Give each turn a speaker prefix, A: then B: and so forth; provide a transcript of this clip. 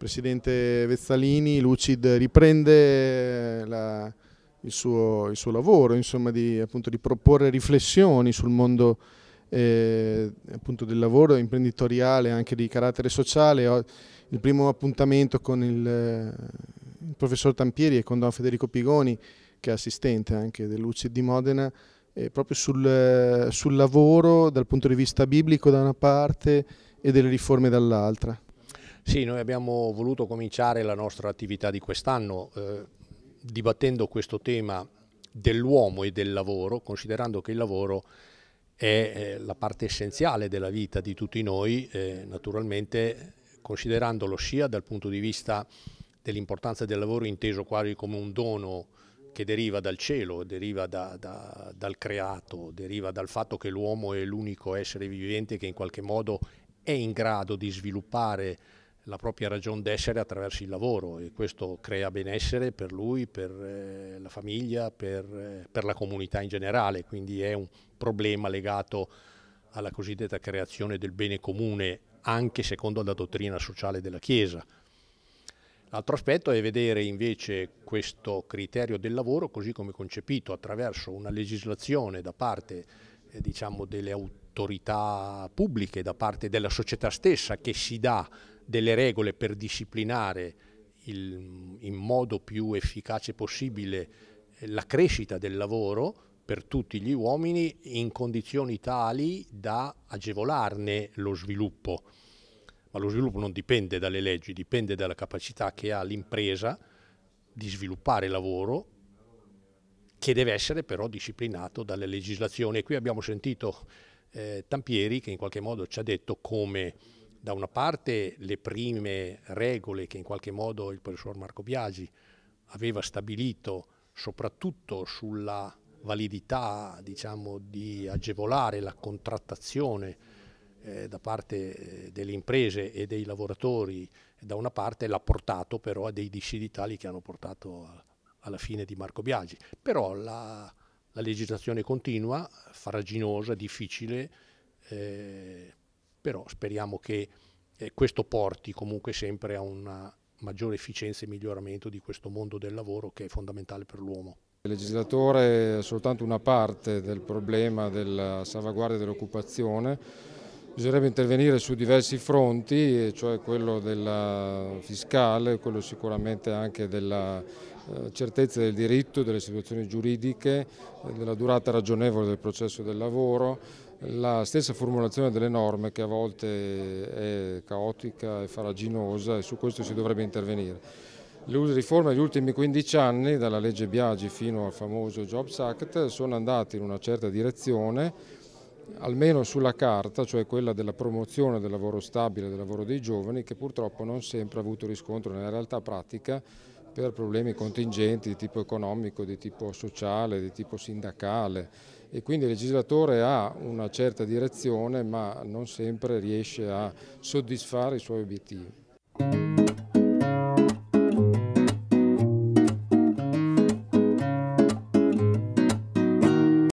A: presidente Vezzalini, Lucid riprende eh, la, il, suo, il, suo, lavoro, insomma, di, appunto, di, proporre riflessioni sul mondo eh, appunto, del lavoro imprenditoriale, anche di carattere sociale. Il primo appuntamento con il, eh, il professor Tampieri e con Don Federico Pigoni, che è assistente anche del Lucid di Modena, eh, proprio sul, eh, sul lavoro dal punto di vista biblico da una parte e delle riforme dall'altra.
B: Sì, noi abbiamo voluto cominciare la nostra attività di quest'anno eh, dibattendo questo tema dell'uomo e del lavoro, considerando che il lavoro è eh, la parte essenziale della vita di tutti noi, eh, naturalmente considerandolo sia dal punto di vista dell'importanza del lavoro inteso quasi come un dono che deriva dal cielo, deriva da, da, dal creato, deriva dal fatto che l'uomo è l'unico essere vivente che in qualche modo è in grado di sviluppare la propria ragione d'essere attraverso il lavoro e questo crea benessere per lui, per eh, la famiglia, per, eh, per, la comunità in generale, quindi è un problema legato alla cosiddetta creazione del bene comune anche secondo la dottrina sociale della Chiesa. L'altro aspetto è vedere invece questo criterio del lavoro così come concepito attraverso una legislazione da parte eh, diciamo, delle autorità pubbliche, da parte della società stessa che si dà delle regole per disciplinare il, in modo più efficace possibile eh, la crescita del lavoro per tutti gli uomini in condizioni tali da agevolarne lo sviluppo. Ma lo sviluppo non dipende dalle leggi, dipende dalla capacità che ha l'impresa di sviluppare lavoro che deve essere però disciplinato dalle legislazioni. E qui abbiamo sentito eh, Tampieri che in qualche modo ci ha detto come da una parte le prime regole che in qualche modo il professor Marco Biagi aveva stabilito soprattutto sulla validità diciamo, di agevolare la contrattazione eh, da parte eh, delle imprese e dei lavoratori da una parte l'ha portato però a dei dissidi tali che hanno portato alla fine di Marco Biagi. Però la, la legislazione continua, faraginosa, difficile, eh, però speriamo che eh, questo porti comunque sempre a una maggiore efficienza e miglioramento di questo mondo del lavoro che è fondamentale per l'uomo.
C: Il legislatore è soltanto una parte del problema della salvaguardia dell'occupazione, bisognerebbe intervenire su diversi fronti, cioè quello fiscale, quello sicuramente anche della eh, certezza del diritto, delle situazioni giuridiche, della durata ragionevole del processo del lavoro, la stessa formulazione delle norme che a volte è caotica e faraginosa e su questo si dovrebbe intervenire. Le riforme degli ultimi 15 anni, dalla legge Biagi fino al famoso Jobs Act, sono andate in una certa direzione, almeno sulla carta, cioè quella della promozione del lavoro stabile, del lavoro dei giovani, che purtroppo non sempre ha avuto riscontro nella realtà pratica per problemi contingenti di tipo economico, di tipo sociale, di tipo sindacale e quindi il legislatore ha una certa direzione ma non sempre riesce a soddisfare i suoi obiettivi.